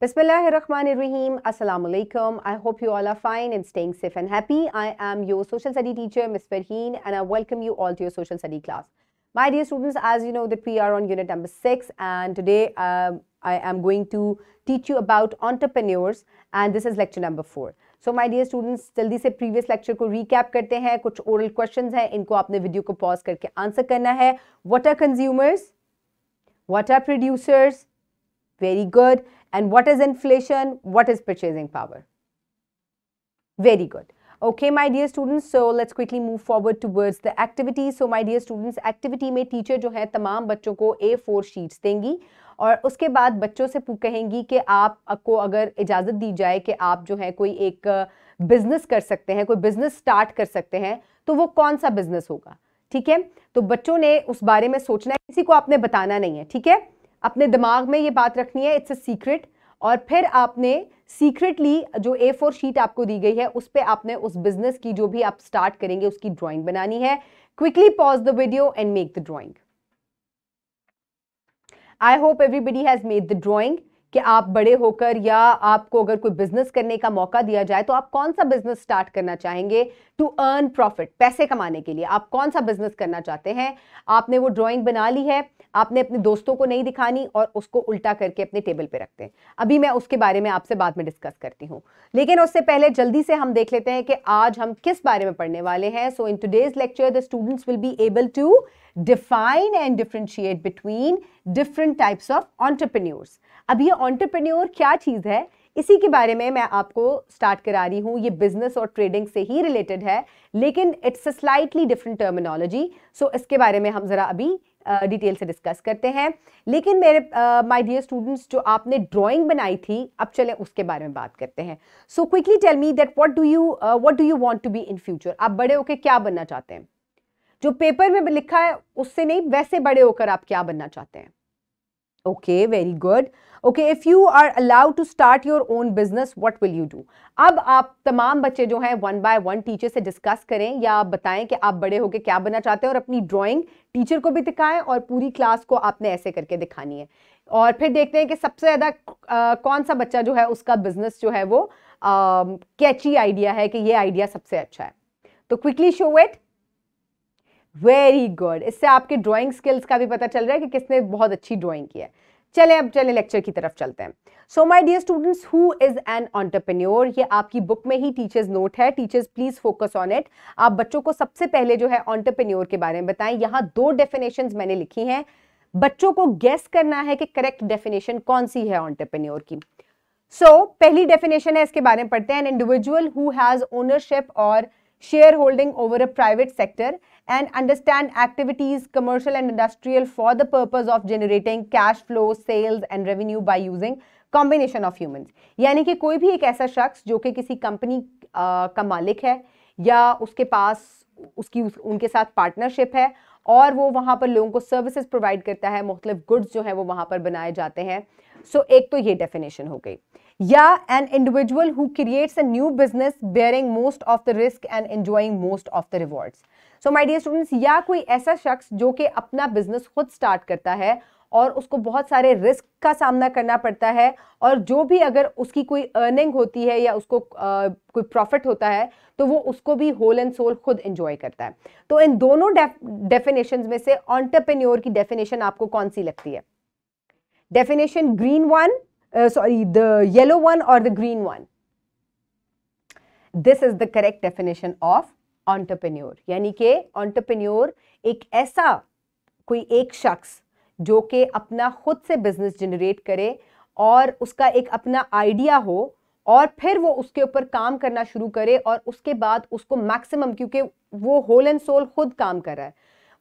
Bismillahirrahmanirrahim. Assalamu alaikum. I hope you all are fine and staying safe and happy. I am your social study teacher, Ms. Farheen, and I welcome you all to your social study class. My dear students, as you know that we are on unit number 6 and today um, I am going to teach you about entrepreneurs and this is lecture number 4. So my dear students, jaldi se previous lecture ko recap karte hain, kuch oral questions hain, inko aapne video ko pause karke answer karna hai. What are consumers? What are producers? Very good. And what is inflation? What is purchasing power? Very good. Okay, my dear students, so let's quickly move forward towards the activity. So my dear students, activity mein teacher jo hai tamam bachcho ko A4 sheets dengi और उसके बाद बच्चों से कहेंगी कि आप को अगर इजाज़त दी जाए कि आप जो है कोई एक बिज़नेस कर सकते हैं कोई बिज़नेस स्टार्ट कर सकते हैं तो वो कौन सा बिज़नेस होगा ठीक है तो बच्चों ने उस बारे में सोचना है किसी को आपने बताना नहीं है ठीक है अपने दिमाग में ये बात रखनी है इट्स अ सीक्रेट और फिर आपने सीक्रेटली जो ए फोर शीट आपको दी गई है उस पर आपने उस बिजनेस की जो भी आप स्टार्ट करेंगे उसकी ड्राइंग बनानी है quickly pause the video and make the drawing I hope everybody has made the drawing कि आप बड़े होकर या आपको अगर कोई बिजनेस करने का मौका दिया जाए तो आप कौन सा बिजनेस स्टार्ट करना चाहेंगे टू अर्न प्रॉफिट पैसे कमाने के लिए आप कौन सा बिजनेस करना चाहते हैं आपने वो ड्राइंग बना ली है आपने अपने दोस्तों को नहीं दिखानी और उसको उल्टा करके अपने टेबल पे रखते हैं अभी मैं उसके बारे में आपसे बाद में डिस्कस करती हूँ लेकिन उससे पहले जल्दी से हम देख लेते हैं कि आज हम किस बारे में पढ़ने वाले हैं so in today's lecture the students will be able to define and differentiate between different types of entrepreneurs. अब ये entrepreneur क्या चीज़ है इसी के बारे में मैं आपको स्टार्ट करा रही हूँ ये बिजनेस और ट्रेडिंग से ही रिलेटेड है लेकिन it's a slightly different terminology so इसके बारे में हम ज़रा अभी डिटेल uh, से डिस्कस करते हैं लेकिन मेरे माय डियर स्टूडेंट्स जो आपने ड्राइंग बनाई थी अब चलें उसके बारे में बात करते हैं so quickly tell me that what do you what do you want to be in future आप बड़े होके क्या बनना चाहते हैं जो पेपर में लिखा है उससे नहीं वैसे बड़े होकर आप क्या बनना चाहते हैं okay very good okay if you are allowed to start your own business what will you do अब आप तमाम बच्चे जो हैं वन बाय वन टीचर से डिस्कस करें या आप बताएं कि आप बड़े होकर क्या बनना चाहते हैं और अपनी ड्राइंग टीचर को भी दिखाएं और पूरी क्लास को आपने ऐसे करके दिखानी है और फिर देखते हैं कि सबसे ज़्यादा कौन सा बच्चा जो है उसका बिजनेस जो है वो कैची आइडिया है कि ये आइडिया सबसे अच्छा है तो quickly show it very good इससे आपके ड्राइंग स्किल्स का भी पता चल रहा है कि किसने बहुत अच्छी ड्राइंग की है चले अब चले लेक्चर की तरफ चलते हैं so my dear students who is an entrepreneur ये आपकी बुक में ही टीचर्स नोट है teachers please focus on it आप बच्चों को सबसे पहले जो है ऑन्टरप्रन्योर के बारे में बताएं यहाँ दो डेफिनेशन मैंने लिखी हैं बच्चों को गेस करना है कि करेक्ट डेफिनेशन कौन सी है ऑन्टरप्रन्योर की सो so, पहली डेफिनेशन है इसके बारे में पढ़ते हैं an individual who has ownership और share holding over a private sector and understand activities commercial and industrial for the purpose of generating cash flow sales and revenue by using combination of humans यानी कि कोई भी एक ऐसा शख्स जो कि किसी कंपनी का मालिक है या उसके पास उसकी उस, उनके साथ पार्टनरशिप है और वो वहाँ पर लोगों को सर्विसेज प्रोवाइड करता है मुख्तलिफ गुड्स जो हैं वो वहाँ पर बनाए जाते हैं सो so, एक तो ये डेफिनेशन हो गई या an individual who creates a new business bearing most of the risk and enjoying most of the rewards so my dear students या कोई ऐसा शख्स जो कि अपना बिजनेस खुद स्टार्ट करता है और उसको बहुत सारे रिस्क का सामना करना पड़ता है और जो भी अगर उसकी कोई अर्निंग होती है या उसको आ, कोई प्रॉफिट होता है तो वो उसको भी होल एंड सोल खुद एंजॉय करता है तो इन दोनों डेफिनेशंस में से ऑन्टरप्रेन्योर की डेफिनेशन आपको कौन सी लगती है definition green one uh, sorry, the yellow one or the green one. This is the correct definition of entrepreneur yani ke entrepreneur ek aisa koi ek shakhs jo ke apna khud se business generate kare aur uska ek apna idea ho और फिर वो उसके ऊपर काम करना शुरू करे और उसके बाद उसको मैक्सिमम क्योंकि वो होल एंड सोल खुद काम कर रहा है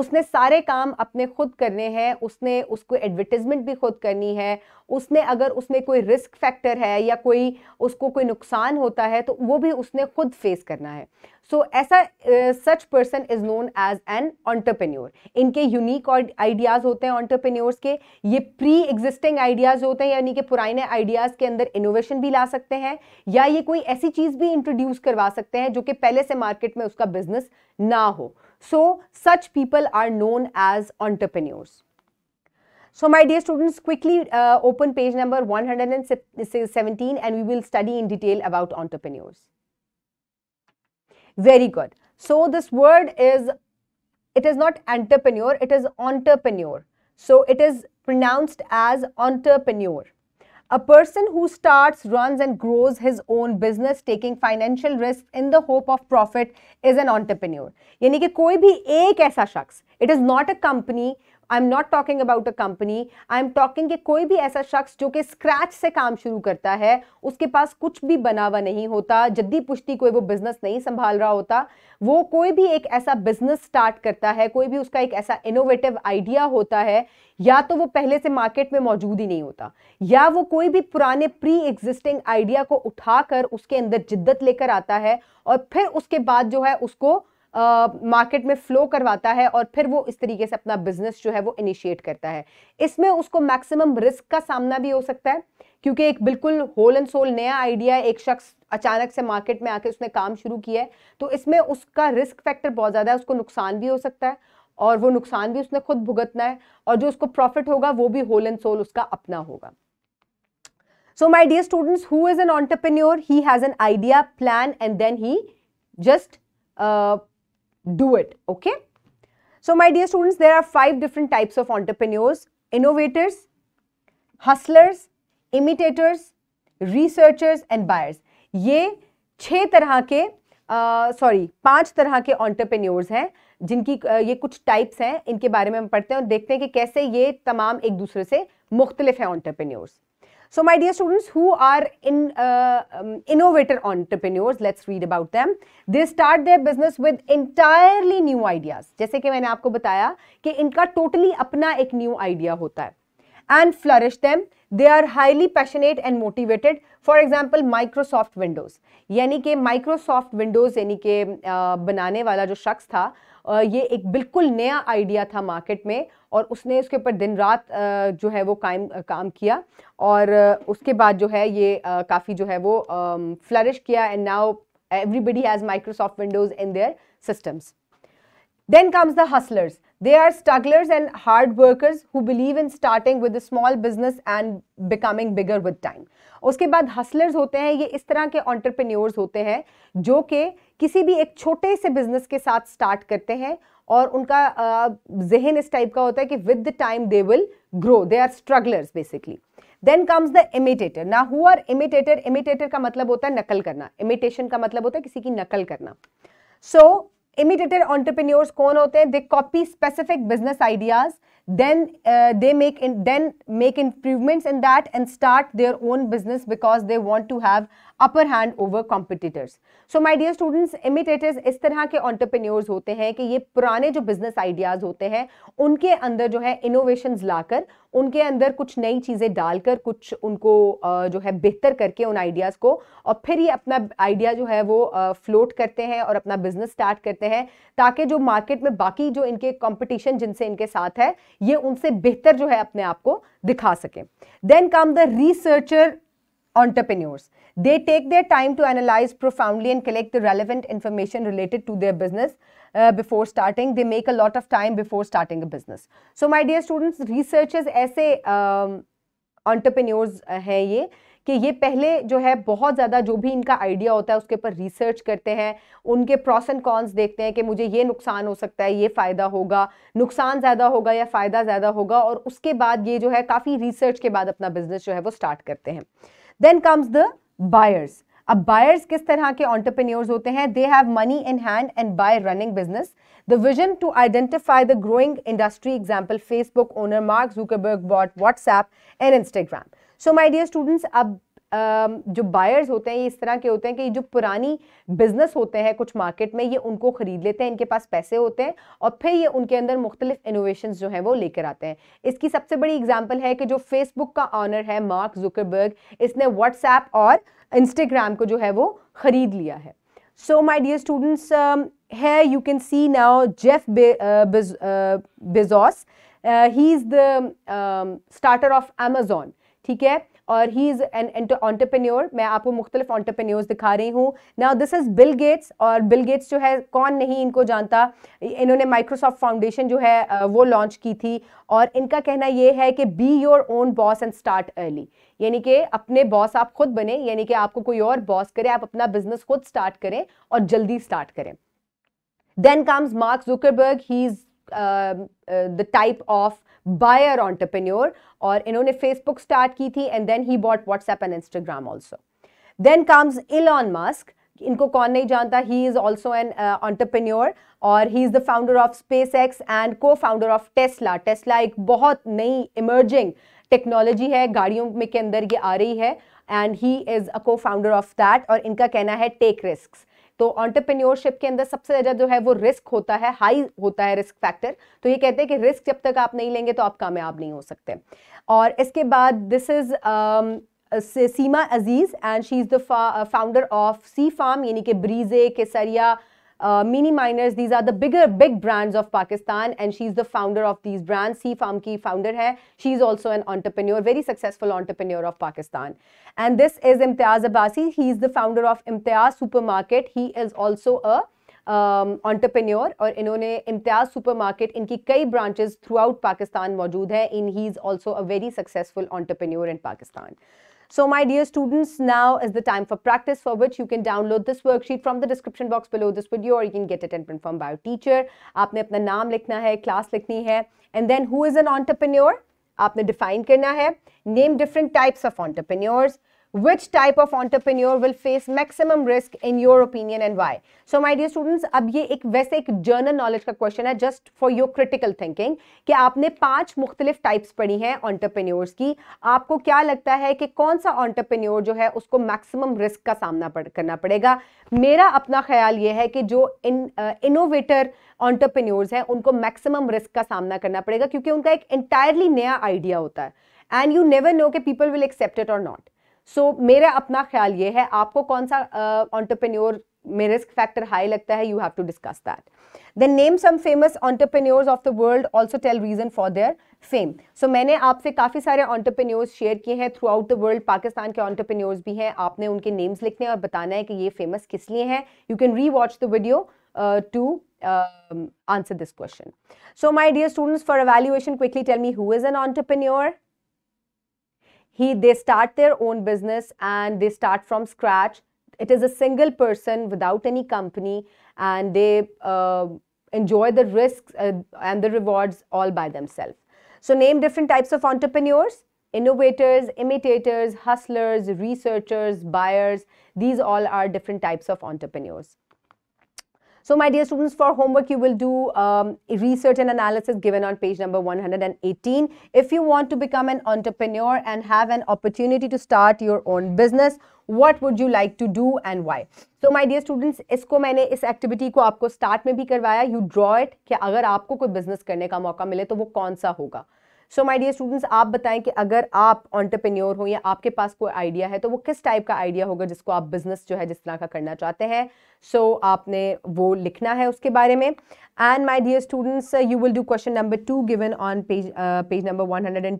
उसने सारे काम अपने खुद करने हैं उसने उसको एडवर्टिजमेंट भी खुद करनी है उसने अगर उसमें कोई रिस्क फैक्टर है या कोई उसको कोई नुकसान होता है तो वो भी उसने खुद फेस करना है सो so, ऐसा such person is known as an entrepreneur इनके यूनिक आइडियाज़ होते हैं ऑन्टरप्रेन्योर्स के ये प्री एग्जिस्टिंग आइडियाज़ होते हैं यानी कि पुराने आइडियाज़ के अंदर इनोवेशन भी ला सकते हैं या ये कोई ऐसी चीज़ भी इंट्रोड्यूस करवा सकते हैं जो कि पहले से मार्केट में उसका बिजनेस ना हो So such people are known as entrepreneurs. So my dear students, quickly uh, open page number 117 and we will study in detail about entrepreneurs. Very good. So this word is, it is not entrepreneur, it is entrepreneur. So it is pronounced as entrepreneur. A person who starts, runs, and grows his own business, taking financial risk in the hope of profit, is an entrepreneur. यानी कि कोई भी एक ऐसा शख्स, it is not a company I am not talking about a company I am talking कि कोई भी ऐसा शख्स जो कि स्क्रैच से काम शुरू करता है उसके पास कुछ भी बना हुआ नहीं होता जद्दी पुश्ती कोई वो बिजनेस नहीं संभाल रहा होता वो कोई भी एक ऐसा बिजनेस स्टार्ट करता है कोई भी उसका एक ऐसा इनोवेटिव आइडिया होता है या तो वो पहले से मार्केट में मौजूद ही नहीं होता या वो कोई भी पुराने प्री एग्जिस्टिंग आइडिया को उठाकर उसके अंदर जिद्दत लेकर आता है और फिर उसके बाद जो है उसको मार्केट में फ्लो करवाता है और फिर वो इस तरीके से अपना बिजनेस जो है वो इनिशिएट करता है इसमें उसको मैक्सिमम रिस्क का सामना भी हो सकता है क्योंकि एक बिल्कुल होल एंड सोल नया आइडिया एक शख्स अचानक से मार्केट में आके उसने काम शुरू किया है तो इसमें उसका रिस्क फैक्टर बहुत ज़्यादा है उसको नुकसान भी हो सकता है और वो नुकसान भी उसने खुद भुगतना है और जो उसको प्रॉफिट होगा वो भी होल एंड सोल उसका अपना होगा so my dear students who is an entrepreneur he has an idea plan and then he just do it okay so my dear students there are five different types of entrepreneurs innovators hustlers imitators researchers and buyers ये छह तरह के sorry पांच तरह के entrepreneurs हैं जिनकी ये कुछ टाइप्स हैं इनके बारे में हम पढ़ते हैं और देखते हैं कि कैसे ये तमाम एक दूसरे से मुख्तलिफ हैं entrepreneurs So my dear students who are in uh, um, innovator entrepreneurs, let's read about them. They start their business with entirely new ideas. jaise ki maine aapko bataya ki inka totally apna ek new idea hota hai and flourish them. They are highly passionate and motivated. For example, Microsoft Windows. yani ki Microsoft Windows yani ki uh, banane wala jo shakhs tha ये एक बिल्कुल नया idea था market में और उसने उसके ऊपर दिन रात जो है वो कायम काम किया और उसके बाद जो है ये काफ़ी जो है वो फ्लरिश किया and now everybody has Microsoft Windows in their systems then comes the hustlers they are strugglers and hard workers who believe in starting with small business and becoming bigger with time उसके बाद hustlers होते हैं ये इस तरह के entrepreneurs होते हैं जो कि किसी भी एक छोटे से बिजनेस के साथ स्टार्ट करते हैं और उनका जहन इस टाइप का होता है कि with the time they will grow they are strugglers basically then comes the imitator ना हु आर इमिटेटर इमिटेटर का मतलब होता है नकल करना इमिटेशन का मतलब होता है किसी की नकल करना सो इमिटेटर ऑन्टरप्रेन्योर्स कौन होते हैं they copy specific business ideas then uh, they make in, then make improvements in that and start their own business because they want to have upper hand over competitors so my dear students imitators is tarah ke entrepreneurs hote hain ki ye purane jo business ideas hote hain unke andar jo hai innovations unke andar kuch nayi cheeze dal kar kuch unko uh, jo hai behtar karke un ideas ko aur phir ye apna idea jo hai wo uh, float karte hain aur apna business start karte hain taaki jo market mein baki jo inke competition jinse inke sath hai ये उनसे बेहतर जो है अपने आप को दिखा सके then come the researcher entrepreneurs they take their time to analyse profoundly and collect the relevant information related to their business before starting they make a lot of time before starting a business so my dear students researchers ऐसे entrepreneurs um, uh, हैं ये कि ये पहले जो है बहुत ज़्यादा जो भी इनका आइडिया होता है उसके ऊपर रिसर्च करते हैं उनके प्रॉस एंड कॉन्स देखते हैं कि मुझे ये नुकसान हो सकता है ये फ़ायदा होगा नुकसान ज़्यादा होगा या फ़ायदा ज़्यादा होगा और उसके बाद ये जो है काफ़ी रिसर्च के बाद अपना बिजनेस जो है वो स्टार्ट करते हैं देन कम्स द बायर्स अब बायर्स किस तरह के ऑन्टरप्रेन्योर्स होते हैं they have money in hand and by running business the vision to identify the growing industry example Facebook owner Mark Zuckerberg bought WhatsApp and Instagram so my dear students अब um, जो buyers होते हैं ये इस तरह के होते हैं कि जो पुरानी बिजनेस होते हैं कुछ मार्केट में ये उनको ख़रीद लेते हैं इनके पास पैसे होते हैं और फिर ये उनके अंदर मुख्तलिफ इनोवेशन जो हैं वो लेकर आते हैं इसकी सबसे बड़ी एग्जाम्पल है कि जो फेसबुक का ऑनर है मार्क जुकरबर्ग इसने व्हाट्सएप और इंस्टाग्राम को जो है वो ख़रीद लिया है सो माई डियर स्टूडेंट्स है you can see now Jeff Bezos he is the starter of Amazon ठीक है और ही इज़ एन ऑन्टरप्रेन्योर मैं आपको मुख्तलिफ ऑन्टरप्रेन्योर्स दिखा रही हूँ ना दिस इज़ बिल गेट्स और बिल गेट्स जो है कौन नहीं इनको जानता इन्होंने माइक्रोसॉफ्ट फाउंडेशन जो है वो लॉन्च की थी और इनका कहना ये है कि be your own boss and start early यानी कि अपने बॉस आप खुद बने यानी कि आपको कोई और बॉस करे आप अपना बिजनेस खुद स्टार्ट करें और जल्दी स्टार्ट करें then comes Mark Zuckerberg he is the type of buyer entrepreneur और इन्होंने फेसबुक स्टार्ट की थी and then he bought WhatsApp and Instagram also then comes Elon Musk इनको कौन नहीं जानता he is also an entrepreneur और he is the founder of Space X and co founder of Tesla Tesla एक बहुत नई इमर्जिंग टेक्नोलॉजी है गाड़ियों में के अंदर ये आ रही है एंड ही इज़ अ को फाउंडर ऑफ दैट और इनका कहना है टेक रिस्क तो ऑन्टरप्रन्योरशिप के अंदर सबसे ज़्यादा जो है वो रिस्क होता है हाई होता है रिस्क फैक्टर तो ये कहते हैं कि रिस्क जब तक आप नहीं लेंगे तो आप कामयाब नहीं हो सकते और इसके बाद this um, is Seema Aziz and she is the founder of sea farm यानी कि ब्रीजे केसरिया uh, Mini Miners. These are the bigger, big brands of Pakistan and she's the founder of these brands. C Farm Ki founder hai. She's also an entrepreneur, very successful entrepreneur of Pakistan. And this is Imtiaz Abbasi. He's the founder of Imtiaz Supermarket. He is also a um, entrepreneur, और इन्होंने Imtiaz super Supermarket इनकी कई branches throughout Pakistan Pakistan मौजूद है इन he is also a very successful entrepreneur so my dear students, now is the time for practice for which you can download this worksheet from the description box below this video or you can get it in print form by your teacher. आपने अपना नाम लिखना है class लिखनी है and then who is an entrepreneur? Entrepreneur आपने define करना है name different types of which type of entrepreneur will face maximum risk in your opinion and why so my dear students अब ये एक वैसे एक जर्नल नॉलेज का question है just for your critical thinking कि आपने पांच मुख्तलिफ टाइप्स पढ़ी हैं ऑन्टरप्रेन्योर्स की आपको क्या लगता है कि कौन सा ऑन्टरप्रेन्योर जो है उसको मैक्सिमम रिस्क का सामना पड़, करना पड़ेगा मेरा अपना ख्याल ये है कि जो इन इनोवेटर ऑन्टरप्रेन्योर्स हैं उनको मैक्सिमम रिस्क का सामना करना पड़ेगा क्योंकि उनका एक एंटायरली नया आइडिया होता है एंड यू नेवर नो के पीपल विल एक्सेप्ट इट और नॉट सो so, मेरा अपना ख्याल ये है आपको कौन सा ऑन्टरप्रेन्योर में रिस्क फैक्टर हाई लगता है you have to discuss that then name some famous entrepreneurs of the world also tell reason for their fame so मैंने आपसे काफ़ी सारे ऑन्टरप्रेन्योर्स शेयर किए हैं throughout the world Pakistan के ऑन्टरप्रेन्योर्स भी हैं आपने उनके नेम्स लिखने और बताना है कि ये फेमस किस लिए हैं you can rewatch the video to answer this question so my dear students for evaluation quickly tell me who is an entrepreneur he they start their own business and they start from scratch it is a single person without any company and they uh, enjoy the risks uh, and the rewards all by themselves so name different types of entrepreneurs innovators imitators hustlers researchers buyers these all are different types of entrepreneurs so my dear students, for homework, you will do um, research and analysis given on page number 118. If you want to become an entrepreneur and have an opportunity to start your own business, what would you like to do and why? So my dear students, इसको मैंने इस activity को आपको start में भी करवाया. You draw it कि अगर आपको कोई business करने का मौका मिले तो वो कौन सा होगा? सो माय डियर स्टूडेंट्स आप बताएं कि अगर आप ऑन्टरप्रेन्योर हो या आपके पास कोई आइडिया है तो वो किस टाइप का आइडिया होगा जिसको आप बिजनेस जो है जिस तरह का करना चाहते हैं सो so, आपने वो लिखना है उसके बारे में and my dear students you will do question number two given on page page number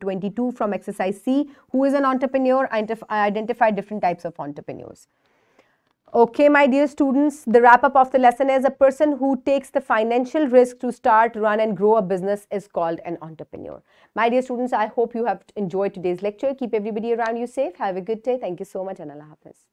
122 from exercise C who is an entrepreneur identify different types of entrepreneurs Okay, my dear students, the wrap up of the lesson is a person who takes the financial risk to start, run, and grow a business is called an entrepreneur. My dear students, I hope you have enjoyed today's lecture. Keep everybody around you safe. Have a good day. Thank you so much, and Allah Hafiz.